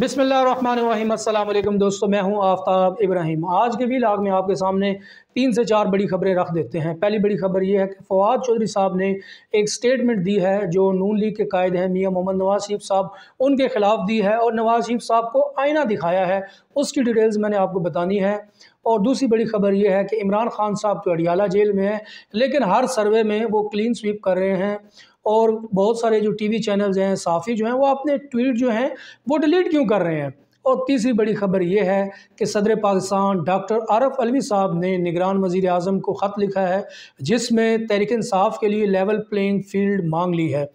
बिसमीम दोस्तों मैं हूं आफ्ताब इब्राहिम आज के भी लाग में आपके सामने तीन से चार बड़ी खबरें रख देते हैं पहली बड़ी खबर यह है कि फवाद चौधरी साहब ने एक स्टेटमेंट दी है जो नून लीग के कायद हैं मियां मोहम्मद नवाज शरीफ साहब उनके ख़िलाफ़ दी है और नवाज शरीफ साहब को आईना दिखाया है उसकी डिटेल्स मैंने आपको बतानी है और दूसरी बड़ी खबर यह है कि इमरान खान साहब तो अडियाला जेल में है लेकिन हर सर्वे में वो क्लीन स्वीप कर रहे हैं और बहुत सारे जो टीवी चैनल्स हैं साफ़ी जो हैं वो अपने ट्वीट जो हैं वो डिलीट क्यों कर रहे हैं और तीसरी बड़ी खबर यह है कि सदर पाकिस्तान डॉक्टर आरफ अलवी साहब ने निगरान वजीर अजम को ख़त लिखा है जिसमें तहरीक इंसाफ के लिए लेवल प्लेइंग फील्ड मांग ली है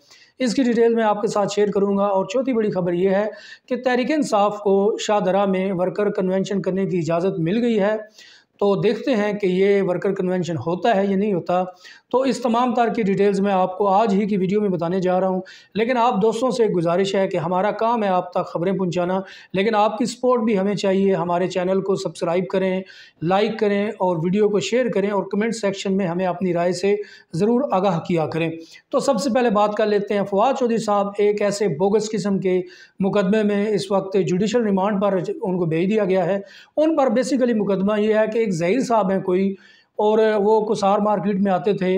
इसकी डिटेल मैं आपके साथ शेयर करूंगा और चौथी बड़ी खबर यह है कि तहरीक इंसाफ को शाहदरा में वर्कर कन्वेंशन करने की इजाज़त मिल गई है तो देखते हैं कि ये वर्कर कन्वेंशन होता है या नहीं होता तो इस तमाम तार की डिटेल्स मैं आपको आज ही की वीडियो में बताने जा रहा हूँ लेकिन आप दोस्तों से गुजारिश है कि हमारा काम है आप तक ख़बरें पहुँचाना लेकिन आपकी सपोर्ट भी हमें चाहिए हमारे चैनल को सब्सक्राइब करें लाइक करें और वीडियो को शेयर करें और कमेंट सेक्शन में हमें अपनी राय से ज़रूर आगाह किया करें तो सबसे पहले बात कर लेते हैं फवाद चौधरी साहब एक ऐसे बोगस किस्म के मुकदमे में इस वक्त जुडिशल रिमांड पर उनको भेज दिया गया है उन पर बेसिकली मुकदमा ये है कि एक जहीर साहब हैं कोई और वो कुसार मार्केट में आते थे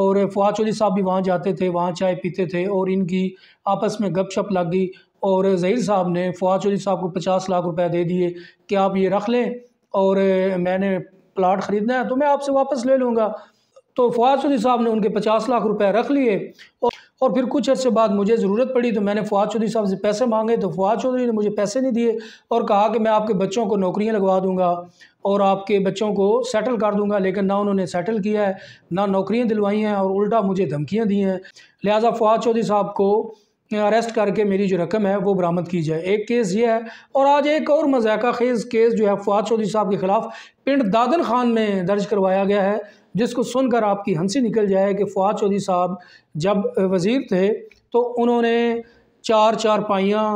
और फवाद चौधरी साहब भी वहाँ जाते थे वहाँ चाय पीते थे और इनकी आपस में गपशप लग गई और जहीर साहब ने फवाद चौधरी साहब को पचास लाख रुपए दे दिए कि आप ये रख लें और मैंने प्लाट ख़रीदना है तो मैं आपसे वापस ले लूँगा तो फवाद चौधरी साहब ने उनके पचास लाख रुपए रख लिए और और फिर कुछ अर्से बाद मुझे ज़रूरत पड़ी तो मैंने फवाद चौधरी साहब से पैसे मांगे तो फवाद चौधरी ने मुझे पैसे नहीं दिए और कहा कि मैं आपके बच्चों को नौकरियां लगवा दूंगा और आपके बच्चों को सेटल कर दूंगा लेकिन ना उन्होंने सेटल किया है ना नौकरियाँ दिलवाई हैं और उल्टा मुझे धमकियाँ दी हैं लिहाजा फवाद चौधरी साहब को अरेस्ट करके मेरी जो रकम है वो बरामद की जाए एक केस ये है और आज एक और मजाक खेज़ केस जो है फवाद चौधरी साहब के ख़िलाफ़ पिंड दादन खान में दर्ज करवाया गया है जिसको सुनकर आपकी हंसी निकल जाए कि फवाद चौधरी साहब जब वज़ीर थे तो उन्होंने चार चार पाइयाँ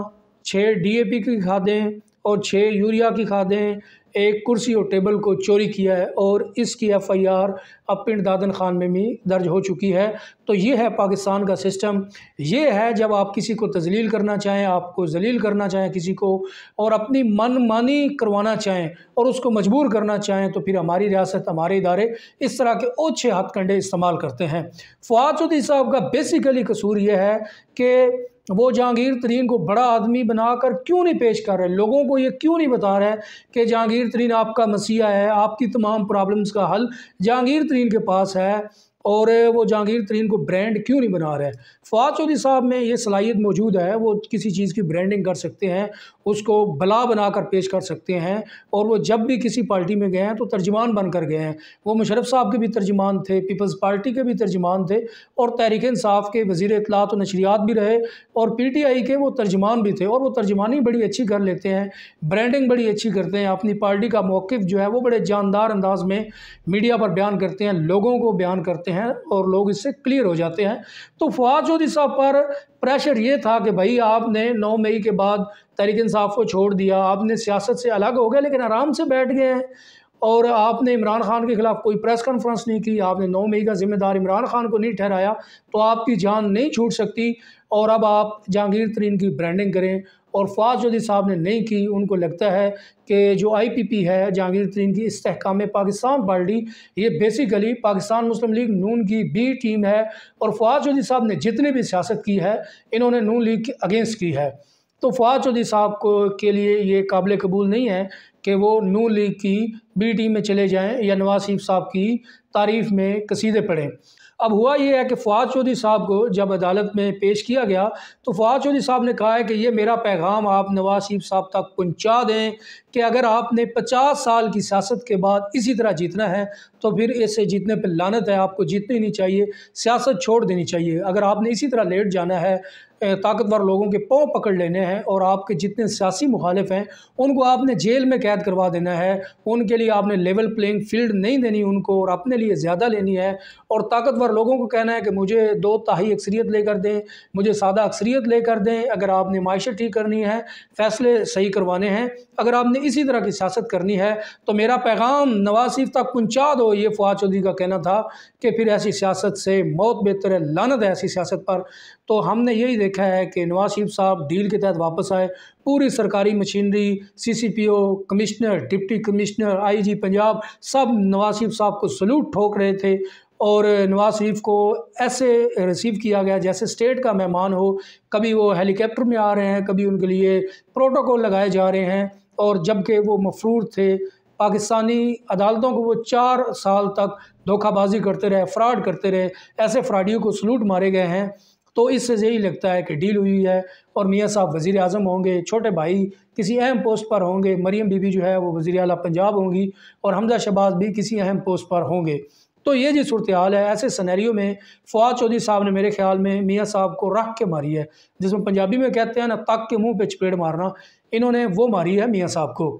छः डीएपी की खादें और छः यूरिया की खादें एक कुर्सी और टेबल को चोरी किया है और इसकी एफआईआर अब पिंड दादन खान में भी दर्ज हो चुकी है तो ये है पाकिस्तान का सिस्टम ये है जब आप किसी को तजलील करना चाहें आपको जलील करना चाहें किसी को और अपनी मनमानी करवाना चाहें और उसको मजबूर करना चाहें तो फिर हमारी रियासत हमारे इदारे इस तरह के ओछे हथकंडे इस्तेमाल करते हैं फवाद चौधरी साहब का बेसिकली कसूर यह है कि वो जहांगीर तरीन को बड़ा आदमी बनाकर क्यों नहीं पेश कर रहे लोगों को ये क्यों नहीं बता रहे कि जहांगीर तरीन आपका मसीहा है आपकी तमाम प्रॉब्लम्स का हल जहांगीर तरीन के पास है और वो जहांगीर तरीन को ब्रांड क्यों नहीं बना रहे फवाद चौधरी साहब में ये सलाहियत मौजूद है वो किसी चीज़ की ब्रांडिंग कर सकते हैं उसको बला बना कर पेश कर सकते हैं और वो जब भी किसी पार्टी में गए हैं तो तर्जमान बन कर गए हैं वो मुशरफ साहब के भी तर्जमान थे पीपल्स पार्टी के भी तर्जमान थे और तहरीक इंसाफ के वजीर अतलात व नशरियात भी रहे और पी टी आई के वो तर्जमान भी थे और वो तर्जमानी बड़ी अच्छी कर लेते हैं ब्रांडिंग बड़ी अच्छी करते हैं अपनी पार्टी का मौक़ जो है वो बड़े जानदार अंदाज में मीडिया पर बयान करते हैं लोगों को बयान करते हैं हैं और लोग इससे क्लियर हो जाते हैं तो फवाद चौधरी साहब पर प्रेशर ये था कि भाई आपने 9 मई के बाद तहरीक इंसाफ को छोड़ दिया आपने सियासत से अलग हो गया लेकिन आराम से बैठ गए हैं और आपने इमरान खान के खिलाफ कोई प्रेस कॉन्फ्रेंस नहीं की आपने नौ मई का जिम्मेदार इमरान खान को नहीं ठहराया तो आपकी जान नहीं छूट सकती और अब आप जहांगीर तरीन की ब्रांडिंग करें और फौज चौधरी साहब ने नहीं की उनको लगता है कि जो आई पी पी है जहांगीर तरीन की इसकाम पाकिस्तान पार्टी ये basically Pakistan Muslim league Noon की बी टीम है और फवाद चौधरी साहब ने जितने भी सियासत की है इन्होंने नून लीग के अगेंस्ट की है तो फवाद चौधरी साहब को के लिए ये काबिल कबूल नहीं है कि वो नू लीग की बी टीम में चले जाएँ या नवाज शरीफ साहब की तारीफ़ में कसीदे पढ़ें अब हुआ यह है कि फ़वाद चौधरी साहब को जब अदालत में पेश किया गया तो फ़वाद चौधरी साहब ने कहा है कि ये मेरा पैगाम आप नवाज शरीफ साहब तक पहुँचा दें कि अगर आपने पचास साल की सियासत के बाद इसी तरह जीतना है तो फिर इसे जीतने पर लानत है आपको जीतनी नहीं चाहिए सियासत छोड़ देनी चाहिए अगर आपने इसी तरह लेट जाना है ताकतवर लोगों के पाँव पकड़ लेने हैं और आपके जितने सियासी मुखालिफ हैं उनको आपने जेल में कैद करवा देना है उनके लिए आपने लेवल प्लेइंग फील्ड नहीं देनी उनको और अपने लिए ज़्यादा लेनी है और ताकतवर लोगों को कहना है कि मुझे दो तहाई अक्सरीत लेकर दें मुझे सादा अक्सरीत लेकर दें अगर आपने माशत ठीक करनी है फ़ैसले सही करवाने हैं अगर आपने इसी तरह की सियासत करनी है तो मेरा पैगाम नवाज शरीफ तक पहुँचा दो ये फवाद चौधरी का कहना था कि फिर ऐसी सियासत से मौत बेहतर है लानत है ऐसी सियासत पर तो हमने यही देखा देखा है कि नवाज शरीफ साहब डील के तहत वापस आए पूरी सरकारी machinery CCPO commissioner deputy commissioner IG Punjab सब नवाज शरीफ साहब को सलूट ठोक रहे थे और नवाज शरीफ को ऐसे रिसीव किया गया जैसे स्टेट का मेहमान हो कभी वो हेलीकॉप्टर में आ रहे हैं कभी उनके लिए प्रोटोकॉल लगाए जा रहे हैं और जबकि वो मफरूर थे पाकिस्तानी अदालतों को वो चार साल तक धोखाबाजी करते रहे फ्रॉड करते रहे ऐसे फ्राडियों को सलूट मारे गए हैं तो इससे यही लगता है कि डील हुई है और मियाँ साहब वज़ी अजम होंगे छोटे भाई किसी अहम पोस्ट पर होंगे मरीम बीबी जो है वो वज़ी अल पंजाब होंगी और हमजा शबाज भी किसी अहम पोस्ट पर होंगे तो ये जी सूरत हाल है ऐसे सनेरियो में फवाद चौधरी साहब ने मेरे ख्याल में मियाँ साहब को रख के मारी है जिसमें पंजाबी में कहते हैं ना तक के मुँह पे चपेड़ मारना इन्होंने वो मारी है मियाँ साहब को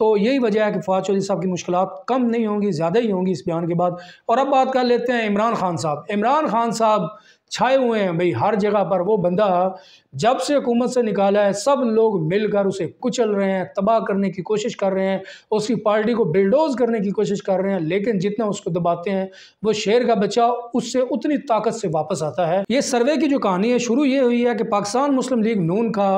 तो यही वजह है कि फवाद चौधरी साहब की मुश्किल कम नहीं होंगी ज़्यादा ही होंगी इस बयान के बाद और अब बात कर लेते हैं इमरान खान साहब इमरान खान साहब छाए हुए हैं भाई हर जगह पर वो बंदा जब से हुकूमत से निकाला है सब लोग मिलकर उसे कुचल रहे हैं तबाह करने की कोशिश कर रहे हैं उसकी पार्टी को बिल्डोज करने की कोशिश कर रहे हैं लेकिन जितना उसको दबाते हैं वो शेर का बचाव उससे उतनी ताकत से वापस आता है ये सर्वे की जो कहानी है शुरू ये हुई है कि पाकिस्तान मुस्लिम लीग नून का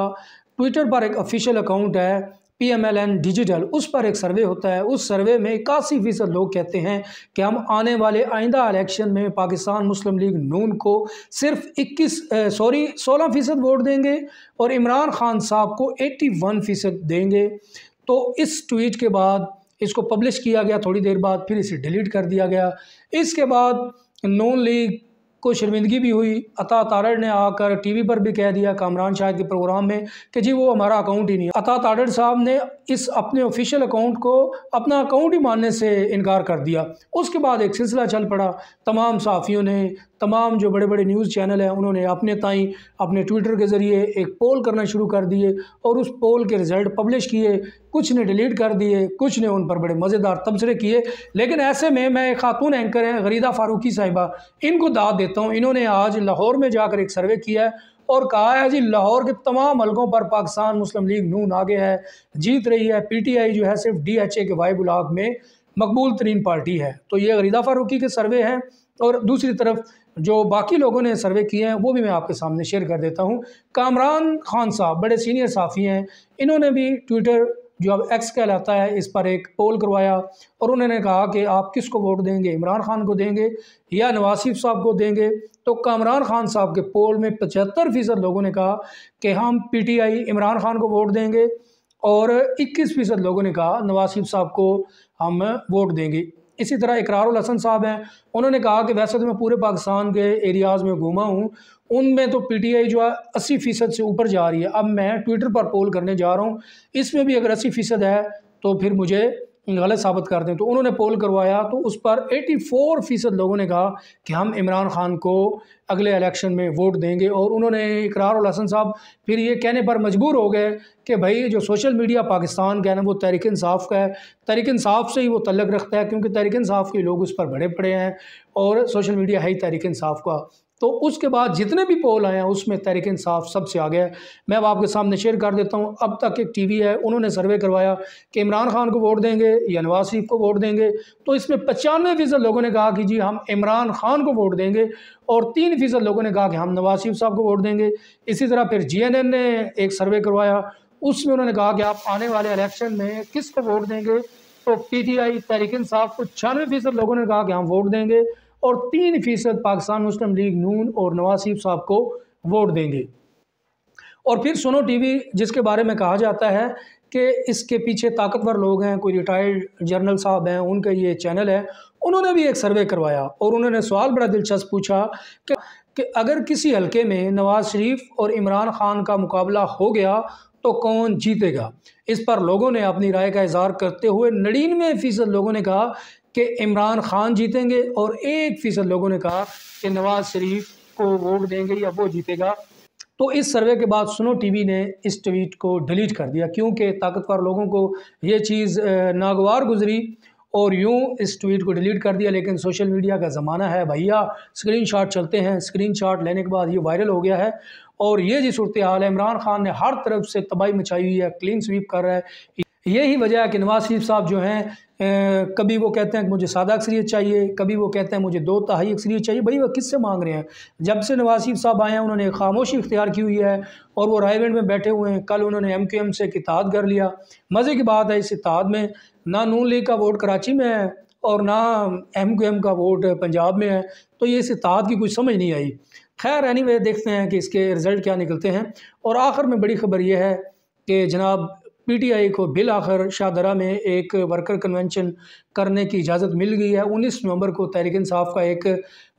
ट्विटर पर एक ऑफिशियल अकाउंट है P M L N digital उस पर एक सर्वे होता है उस सर्वे में इक्यासी फीसद लोग कहते हैं कि हम आने वाले आइंदा इलेक्शन में पाकिस्तान मुस्लिम लीग नून को सिर्फ इक्कीस सॉरी सोलह फ़ीसद वोट देंगे और इमरान खान साहब को एट्टी वन फ़ीसद देंगे तो इस ट्वीट के बाद इसको पब्लिश किया गया थोड़ी देर बाद फिर इसे डिलीट कर दिया गया इसके बाद नून लीग को शर्मिंदगी भी हुई अता ताड़ ने आकर टीवी पर भी कह दिया कामरान शाह के प्रोग्राम में कि जी वो हमारा अकाउंट ही नहीं अता ताड़ साहब ने इस अपने ऑफिशियल अकाउंट को अपना अकाउंट ही मानने से इनकार कर दिया उसके बाद एक सिलसिला चल पड़ा तमाम साफ़ियों ने तमाम जो बड़े बड़े न्यूज़ चैनल हैं उन्होंने अपने ताई अपने ट्विटर के ज़रिए एक पोल करना शुरू कर दिए और उस पोल के रिज़ल्ट पब्लिश किए कुछ ने डिलीट कर दिए कुछ ने उन पर बड़े मज़ेदार तबसरे किए लेकिन ऐसे में मैं एक खातून एंकर हैं गरीदा फ़ारूकी साहिबा इनको दाद देता हूँ इन्होंने आज लाहौर में जाकर एक सर्वे किया है और कहा है जी लाहौर के तमाम हलकों पर पाकिस्तान मुस्लिम लीग नून आगे है जीत रही है पीटीआई जो है सिर्फ डीएचए के वाई ब्लाक में मकबूल तरीन पार्टी है तो ये गरीदा फारूकी के सर्वे हैं और दूसरी तरफ जो बाकी लोगों ने सर्वे किए हैं वो भी मैं आपके सामने शेयर कर देता हूँ कामरान खान साहब बड़े सीनियर साफ़ी हैं इन्होंने भी ट्विटर जो अब एक्स कहलाता है इस पर एक पोल करवाया और उन्होंने कहा कि आप किस को वोट देंगे इमरान खान को देंगे या नवाज शरीफ साहब को देंगे तो कामरान खान साहब के पोल में पचहत्तर फ़ीसद लोगों ने कहा कि हम P T I Imran Khan को वोट देंगे और इक्कीस फ़ीसद लोगों ने कहा नवाज शरीफ साहब को हम वोट देंगे इसी तरह इकरार हसन साहब हैं उन्होंने कहा कि वैसे तो मैं पूरे पाकिस्तान के एरियाज़ में घूमा हूँ उनमें तो पीटीआई जो है अस्सी फ़ीसद से ऊपर जा रही है अब मैं ट्विटर पर पोल करने जा रहा हूँ इसमें भी अगर अस्सी फ़ीसद है तो फिर मुझे गलत साबित कर दें तो उन्होंने पोल करवाया तो उस पर 84 फ़ीसद लोगों ने कहा कि हम इमरान खान को अगले इलेक्शन में वोट देंगे और उन्होंने इकरार हसन साहब फिर ये कहने पर मजबूर हो गए कि भाई जो सोशल मीडिया पाकिस्तान का है ना वो तहरीक इंसाफ का है तहरीक इंसाफ से ही वो तलक रखता है क्योंकि तहरीक इंसाफ के लोग उस पर बड़े पड़े हैं और सोशल मीडिया है ही तहरीक इंसाफ का तो उसके बाद जितने भी पोल आए हैं उसमें तहरीक इंसाफ सबसे आगे है मैं अब आपके सामने शेयर कर देता हूँ अब तक एक टीवी है उन्होंने सर्वे करवाया कि इमरान खान को वोट देंगे या नवाज शरीफ को वोट देंगे तो इसमें पचानवे फ़ीसद लोगों ने कहा कि जी हम इमरान खान को वोट देंगे और तीन फ़ीसद लोगों ने कहा कि हम नवाज शरीफ साहब को वोट देंगे इसी तरह फिर जी एन एन ने एक सर्वे करवाया उसमें उन्होंने कहा कि आप आने वाले इलेक्शन में को वोट देंगे तो पी टी आई तहरीक इंसाफ को छियानवे फ़ीसद लोगों ने कहा कि हम वोट देंगे और तीन फीसद पाकिस्तान मुस्लिम लीग नून और नवाज शरीफ साहब को वोट देंगे और फिर सोनो टीवी जिसके बारे में कहा जाता है कि इसके पीछे ताकतवर लोग हैं कोई रिटायर्ड जर्नल साहब हैं उनका ये चैनल है उन्होंने भी एक सर्वे करवाया और उन्होंने सवाल बड़ा दिलचस्प पूछा कि, कि अगर किसी हलके में नवाज़ शरीफ और इमरान खान का मुकाबला हो गया तो कौन जीतेगा इस पर लोगों ने अपनी राय का इजहार करते हुए नड़िनवे फ़ीसद लोगों ने कहा कि इमरान खान जीतेंगे और एक फ़ीसद लोगों ने कहा कि नवाज शरीफ को वोट देंगे या वो जीतेगा तो इस सर्वे के बाद सुनो टीवी ने इस ट्वीट को डिलीट कर दिया क्योंकि ताकतवर लोगों को ये चीज़ नागवार गुजरी और यूं इस ट्वीट को डिलीट कर दिया लेकिन सोशल मीडिया का ज़माना है भैया स्क्रीनशॉट चलते हैं स्क्रीनशॉट लेने के बाद ये वायरल हो गया है और ये जी सूरत हाल है इमरान खान ने हर तरफ से तबाही मचाई हुई है क्लीन स्वीप कर रहा है यही वजह है कि नवाज़ शरीफ साहब जो हैं कभी वो कहते हैं कि मुझे सादा अक्सरियत चाहिए कभी वो कहते हैं मुझे दो तहाई अक्सरियत चाहिए भाई वह किससे मांग रहे हैं जब से नवाज़ शरीफ साहब आए हैं उन्होंने खामोशी इख्तियार की हुई है और वो रायगढ़ में बैठे हुए हैं कल उन्होंने एम क्यू एम से किताद कर लिया मज़े की बात है इस इतिहाद में ना नून लीग का वोट कराची में है और ना एम क्यू एम का वोट पंजाब में है तो ये इस इतिहाद की कुछ समझ नहीं आई खैर एनी वे देखते हैं कि इसके रिज़ल्ट क्या निकलते हैं और आखिर में बड़ी खबर यह है कि जनाब पीटीआई को बिल आखिर शाहदरा में एक वर्कर कन्वेंशन करने की इजाज़त मिल गई है 19 नवंबर को तहरीक इंसाफ का एक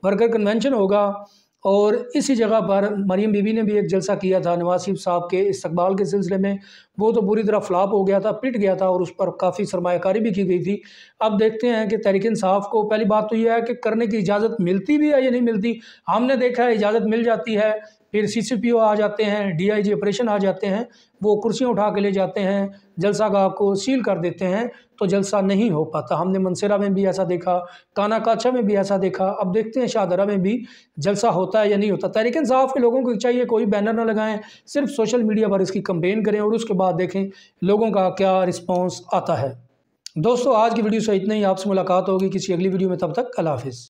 वर्कर कन्वेंशन होगा और इसी जगह पर मरीम बीबी ने भी एक जलसा किया था नवासिफ साहब के इस्तबाल के सिलसिले में वो तो बुरी तरह फ्लाप हो गया था पिट गया था और उस पर काफ़ी सरमाकारी भी की गई थी अब देखते हैं कि तहरीक इंसाफ को पहली बात तो यह है कि करने की इजाज़त मिलती भी है या नहीं मिलती हमने देखा है इजाज़त मिल जाती है फिर सी सी पी ओ आ जाते हैं डी आई जी ऑपरेशन आ जाते हैं वो कुर्सियाँ उठा के ले जाते हैं जलसा गाह को सील कर देते हैं तो जलसा नहीं हो पाता हमने मनसेरा में भी ऐसा देखा काना काछा में भी ऐसा देखा अब देखते हैं शाहदरा में भी जलसा होता है या नहीं होता तहरीक इंसाफ के लोगों को चाहिए कोई बैनर ना लगाएं सिर्फ सोशल मीडिया पर इसकी कंपेन करें और उसके बाद देखें लोगों का क्या रिस्पॉन्स आता है दोस्तों आज की वीडियो से इतना ही आपसे मुलाकात होगी किसी अगली वीडियो में तब तक अला हाफिज़